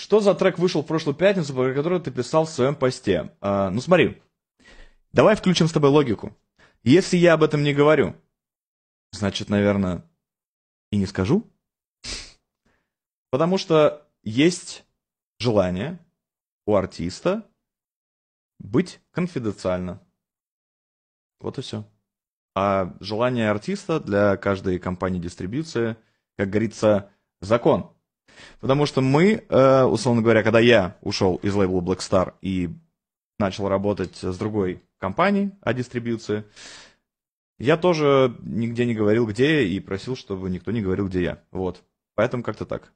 что за трек вышел в прошлую пятницу, про который ты писал в своем посте? А, ну смотри, давай включим с тобой логику. Если я об этом не говорю, значит, наверное, и не скажу. Потому что есть желание у артиста быть конфиденциально. Вот и все. А желание артиста для каждой компании дистрибьюции, как говорится, закон – Потому что мы, э, условно говоря, когда я ушел из лейбла Black Star и начал работать с другой компанией о дистрибьюции, я тоже нигде не говорил, где и просил, чтобы никто не говорил, где я. Вот. Поэтому как-то так.